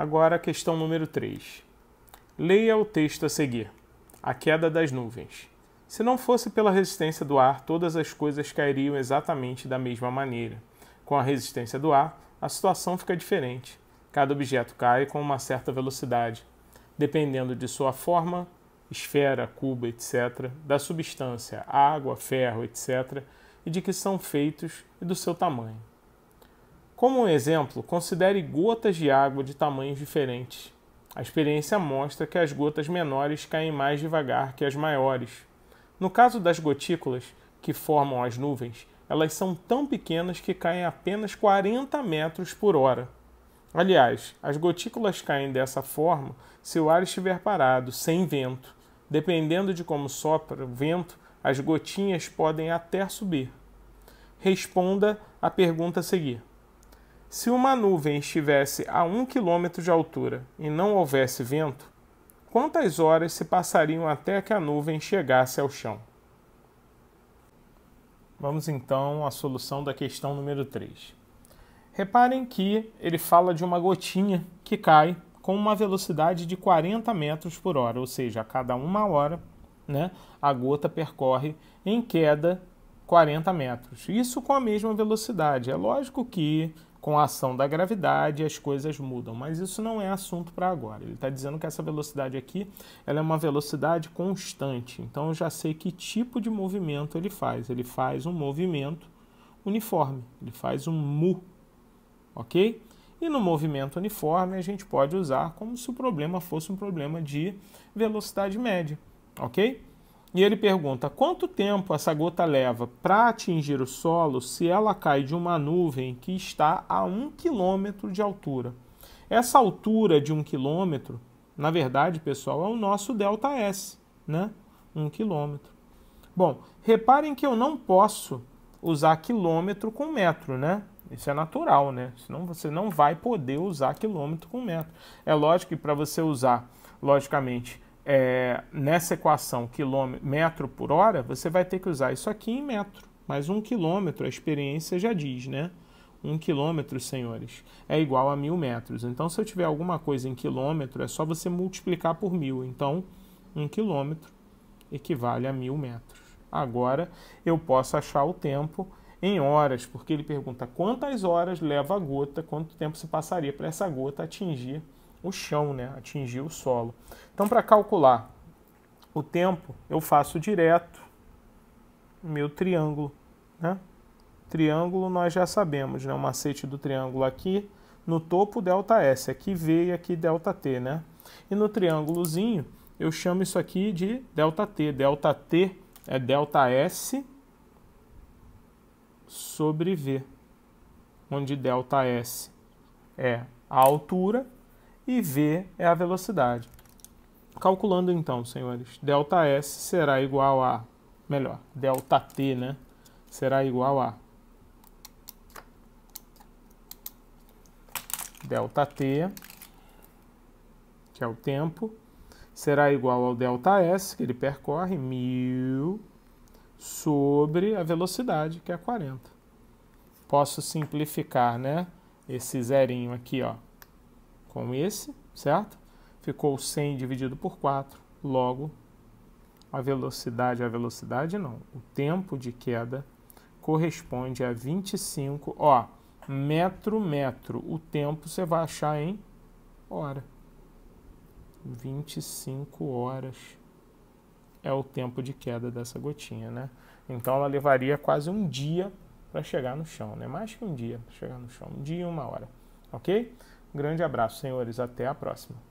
Agora a questão número 3. Leia o texto a seguir. A queda das nuvens. Se não fosse pela resistência do ar, todas as coisas cairiam exatamente da mesma maneira. Com a resistência do ar, a situação fica diferente. Cada objeto cai com uma certa velocidade, dependendo de sua forma, esfera, cuba, etc., da substância, água, ferro, etc., e de que são feitos e do seu tamanho. Como um exemplo, considere gotas de água de tamanhos diferentes. A experiência mostra que as gotas menores caem mais devagar que as maiores. No caso das gotículas, que formam as nuvens, elas são tão pequenas que caem apenas 40 metros por hora. Aliás, as gotículas caem dessa forma se o ar estiver parado, sem vento. Dependendo de como sopra o vento, as gotinhas podem até subir. Responda à pergunta a seguir. Se uma nuvem estivesse a um quilômetro de altura e não houvesse vento, quantas horas se passariam até que a nuvem chegasse ao chão? Vamos então à solução da questão número 3. Reparem que ele fala de uma gotinha que cai com uma velocidade de 40 metros por hora, ou seja, a cada uma hora né, a gota percorre em queda 40 metros. Isso com a mesma velocidade. É lógico que com a ação da gravidade as coisas mudam, mas isso não é assunto para agora. Ele está dizendo que essa velocidade aqui ela é uma velocidade constante, então eu já sei que tipo de movimento ele faz. Ele faz um movimento uniforme, ele faz um mu, ok? E no movimento uniforme a gente pode usar como se o problema fosse um problema de velocidade média, ok? E ele pergunta: quanto tempo essa gota leva para atingir o solo se ela cai de uma nuvem que está a um quilômetro de altura? Essa altura de um quilômetro, na verdade, pessoal, é o nosso delta S, né? Um quilômetro. Bom, reparem que eu não posso usar quilômetro com metro, né? Isso é natural, né? Senão você não vai poder usar quilômetro com metro. É lógico que para você usar, logicamente, é, nessa equação quilômetro, metro por hora, você vai ter que usar isso aqui em metro. Mas um quilômetro, a experiência já diz, né? Um quilômetro, senhores, é igual a mil metros. Então, se eu tiver alguma coisa em quilômetro, é só você multiplicar por mil. Então, um quilômetro equivale a mil metros. Agora, eu posso achar o tempo em horas, porque ele pergunta quantas horas leva a gota, quanto tempo se passaria para essa gota atingir o chão, né? atingir o solo. Então, para calcular o tempo, eu faço direto meu triângulo. Né? Triângulo nós já sabemos, né? o macete do triângulo aqui, no topo delta S, aqui V e aqui delta T. Né? E no triângulozinho, eu chamo isso aqui de delta T. Delta T é delta S sobre V, onde delta S é a altura e v é a velocidade. Calculando então, senhores, delta S será igual a, melhor, delta T, né? Será igual a delta t, que é o tempo, será igual ao delta s, que ele percorre, mil, sobre a velocidade, que é 40. Posso simplificar, né? Esse zerinho aqui, ó com esse, certo? Ficou 100 dividido por 4, logo a velocidade, a velocidade não, o tempo de queda corresponde a 25, ó, metro, metro, o tempo você vai achar em hora. 25 horas é o tempo de queda dessa gotinha, né? Então ela levaria quase um dia para chegar no chão, né? Mais que um dia para chegar no chão, um dia e uma hora, ok? Grande abraço, senhores. Até a próxima.